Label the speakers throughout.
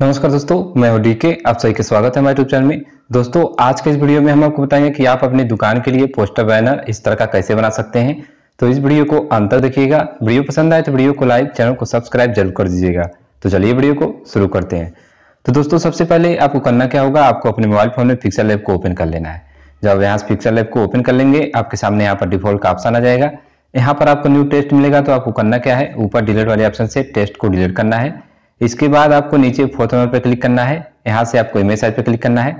Speaker 1: नमस्कार दोस्तों मैं हूं डीके आप सभी के स्वागत है हमारे यूट्यूब चैनल में दोस्तों आज के इस वीडियो में हम आपको बताएंगे कि आप अपनी दुकान के लिए पोस्टर बैनर इस तरह का कैसे बना सकते हैं तो इस वीडियो को अंतर देखिएगा वीडियो पसंद आए तो वीडियो को लाइक चैनल को सब्सक्राइब जरूर कर दीजिएगा तो चलिए वीडियो को शुरू करते हैं तो दोस्तों सबसे पहले आपको करना क्या होगा आपको अपने मोबाइल फोन में पिक्सल ऐप को ओपन कर लेना है जब यहाँ से पिक्सल ऐप को ओपन कर लेंगे आपके सामने यहाँ पर डिफॉल्ट का ऑप्शन आ जाएगा यहाँ पर आपको न्यू टेस्ट मिलेगा तो आपको करना क्या है ऊपर डिलीट वाले ऑप्शन से टेस्ट को डिलीट करना है इसके बाद आपको नीचे फोर्थ नंबर पर क्लिक करना है यहाँ से आपको इमेज साइज पर क्लिक करना है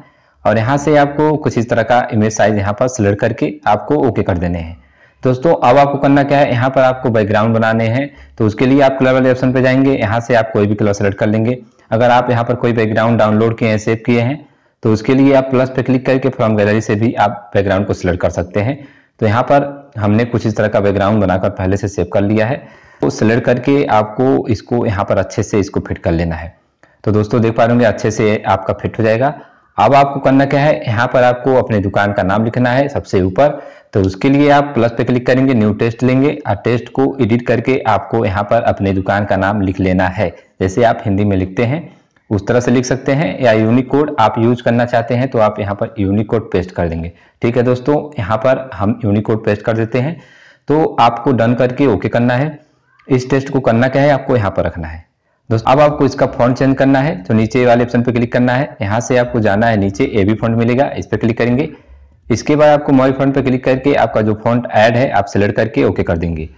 Speaker 1: और यहाँ से आपको कुछ इस तरह का इमेज साइज यहाँ पर सिलेक्ट करके आपको ओके कर देने हैं दोस्तों अब आपको करना क्या है यहाँ पर आपको बैकग्राउंड बनाने हैं तो उसके लिए आप कलर वाले ऑप्शन पर जाएंगे यहाँ से आप कोई भी कलर सेलेक्ट कर लेंगे अगर आप यहाँ पर कोई बैकग्राउंड डाउनलोड किए हैं सेव किए हैं तो उसके लिए आप प्लस पे क्लिक करके फ्रॉम गैलरी से भी आप बैकग्राउंड को सिलेक्ट कर सकते हैं तो यहाँ पर हमने कुछ इस तरह का बैकग्राउंड बनाकर पहले से सेव कर लिया है तो सेलेक्ट करके आपको इसको यहाँ पर अच्छे से इसको फिट कर लेना है तो दोस्तों देख पा रहे होंगे अच्छे से आपका फिट हो जाएगा अब आपको करना क्या है यहाँ पर आपको अपने दुकान का नाम लिखना है सबसे ऊपर तो उसके लिए आप प्लस पे क्लिक करेंगे न्यू टेस्ट लेंगे और टेस्ट को एडिट करके आपको यहाँ पर अपने दुकान का नाम लिख लेना है जैसे आप हिंदी में लिखते हैं उस तरह से लिख सकते हैं या यूनिकोड आप यूज करना चाहते हैं तो आप यहाँ पर यूनिकोड पेस्ट कर देंगे ठीक है दोस्तों यहाँ पर हम यूनिकोड पेस्ट कर देते हैं तो आपको डन करके ओके करना है इस टेस्ट को करना क्या है आपको यहाँ पर रखना है दोस्तों अब आपको इसका फॉन्ट चेंज करना है तो नीचे वाले ऑप्शन पर क्लिक करना है यहाँ से आपको जाना है नीचे ए बी फॉन्ट मिलेगा इस पर क्लिक करेंगे इसके बाद आपको मोबाइल फॉन्ट पर क्लिक करके आपका जो फॉन्ट ऐड है आप सेलेक्ट करके ओके कर देंगे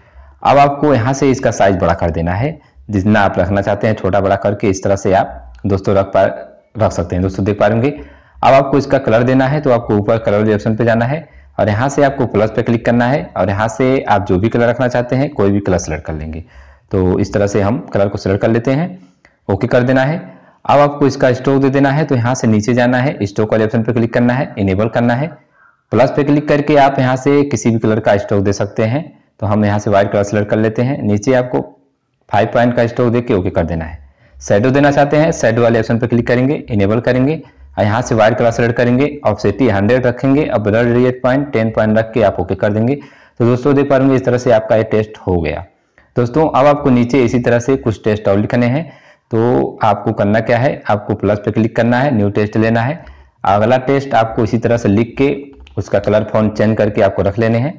Speaker 1: अब आपको यहाँ से इसका साइज बड़ा कर देना है जितना आप रखना चाहते हैं छोटा बड़ा करके इस तरह से आप दोस्तों रख पा रख सकते हैं दोस्तों देख पा होंगे अब आपको इसका कलर देना है तो आपको ऊपर कलर ऑप्शन पर जाना है और यहाँ से आपको प्लस पे क्लिक करना है और यहाँ से आप जो भी कलर रखना चाहते हैं कोई भी कलर सेलेक्ट कर लेंगे तो इस तरह से हम कलर को सेलेक्ट कर लेते हैं ओके कर देना है अब आपको इसका स्ट्रोक दे देना है तो यहाँ से नीचे जाना है स्टोक वाले ऑप्शन पर क्लिक करना है इनेबल करना है प्लस पे क्लिक करके आप यहाँ से किसी भी कलर का स्टोक दे सकते हैं तो हम यहाँ से व्हाइट कलर सेलेक्ट कर लेते हैं नीचे आपको फाइव पॉइंट का स्ट्रोक दे के ओके कर देना है शेडो देना चाहते हैं शेडो वाले ऑप्शन पर क्लिक करेंगे इनेबल करेंगे यहाँ से वायर क्लास रेड करेंगे ऑफसेटी हंड्रेड रखेंगे अब ब्लड रेट पॉइंट टेन पॉइंट रख के आप ओके कर देंगे तो दोस्तों देख पा रहे इस तरह से आपका ये टेस्ट हो गया दोस्तों अब आपको नीचे इसी तरह से कुछ टेस्ट और लिखने हैं तो आपको करना क्या है आपको प्लस पे क्लिक करना है न्यू टेस्ट लेना है अगला टेस्ट आपको इसी तरह से लिख के उसका कलर फोन चेंज करके आपको रख लेने हैं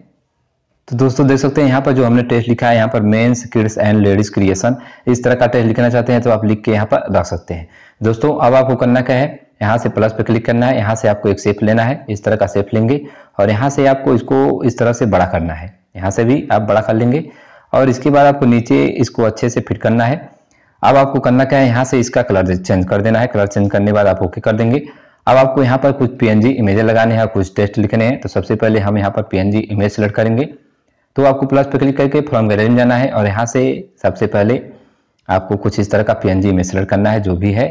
Speaker 1: तो दोस्तों देख सकते हैं यहाँ पर जो हमने टेस्ट लिखा है यहाँ पर men's kids and ladies creation इस तरह का टेस्ट लिखना चाहते हैं तो आप लिख के यहाँ पर रख सकते हैं दोस्तों अब आपको करना क्या है यहाँ से प्लस पे क्लिक करना है यहाँ से आपको एक सेप लेना है इस तरह का सेप लेंगे और यहाँ से आपको इसको इस तरह से बड़ा करना है यहाँ से भी आप बड़ा कर लेंगे और इसके बाद आपको नीचे इसको अच्छे से फिट करना है अब आपको करना क्या है यहाँ से इसका कलर चेंज कर देना है कलर चेंज करने के बाद आप ओके कर देंगे अब आपको यहाँ पर कुछ पी इमेज लगाने हैं कुछ टेस्ट लिखने हैं तो सबसे पहले हम यहाँ पर जी इमेज सेलेक्ट करेंगे तो आपको प्लस पे क्लिक करके फॉर्म गैलरी में जाना है और यहाँ से सबसे पहले आपको कुछ इस तरह का पी एन इमेज सेलेक्ट करना है जो भी है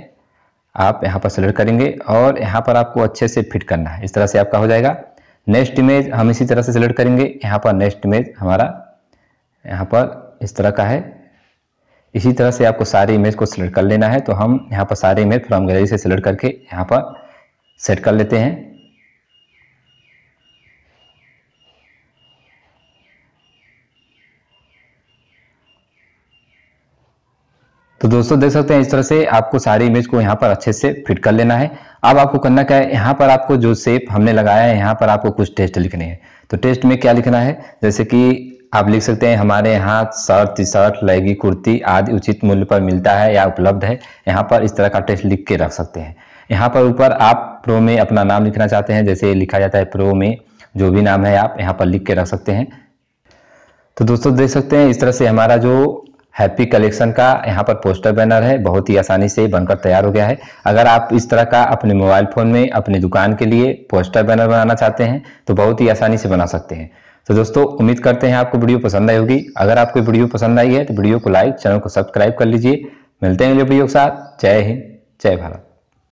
Speaker 1: आप यहाँ पर सेलेक्ट करेंगे और यहाँ पर आपको अच्छे से फिट करना है इस तरह से आपका हो जाएगा नेक्स्ट इमेज हम इसी तरह से सेलेक्ट करेंगे यहाँ पर नेक्स्ट इमेज हमारा यहाँ पर इस तरह का है इसी तरह से आपको सारे इमेज को सिलेक्ट कर लेना है तो हम यहाँ पर सारे इमेज फ्रॉम गैलरी से सिलेक्ट करके यहाँ पर सेट कर लेते हैं तो दोस्तों देख सकते हैं इस तरह से आपको सारी इमेज को यहाँ पर अच्छे से फिट कर लेना है अब आपको करना क्या है यहाँ पर आपको जो शेप हमने लगाया है यहाँ पर आपको कुछ टेस्ट लिखने हैं तो टेस्ट में क्या लिखना है जैसे कि आप लिख सकते हैं हमारे यहाँ शर्ट टी शर्ट लैगी कुर्ती आदि उचित मूल्य पर मिलता है या उपलब्ध है यहाँ पर इस तरह का टेस्ट लिख के रख सकते हैं यहाँ पर ऊपर आप प्रो में अपना नाम लिखना चाहते हैं जैसे लिखा जाता है प्रो में जो भी नाम है आप यहाँ पर लिख के रख सकते हैं तो दोस्तों देख सकते हैं इस तरह से हमारा जो हैप्पी कलेक्शन का यहाँ पर पोस्टर बैनर है बहुत ही आसानी से बनकर तैयार हो गया है अगर आप इस तरह का अपने मोबाइल फ़ोन में अपनी दुकान के लिए पोस्टर बैनर बनाना चाहते हैं तो बहुत ही आसानी से बना सकते हैं तो दोस्तों उम्मीद करते हैं आपको वीडियो पसंद आई होगी अगर आपको वीडियो पसंद आई है तो वीडियो को लाइक चैनल को सब्सक्राइब कर लीजिए मिलते हैं अगले वीडियो के साथ जय हिंद जय भारत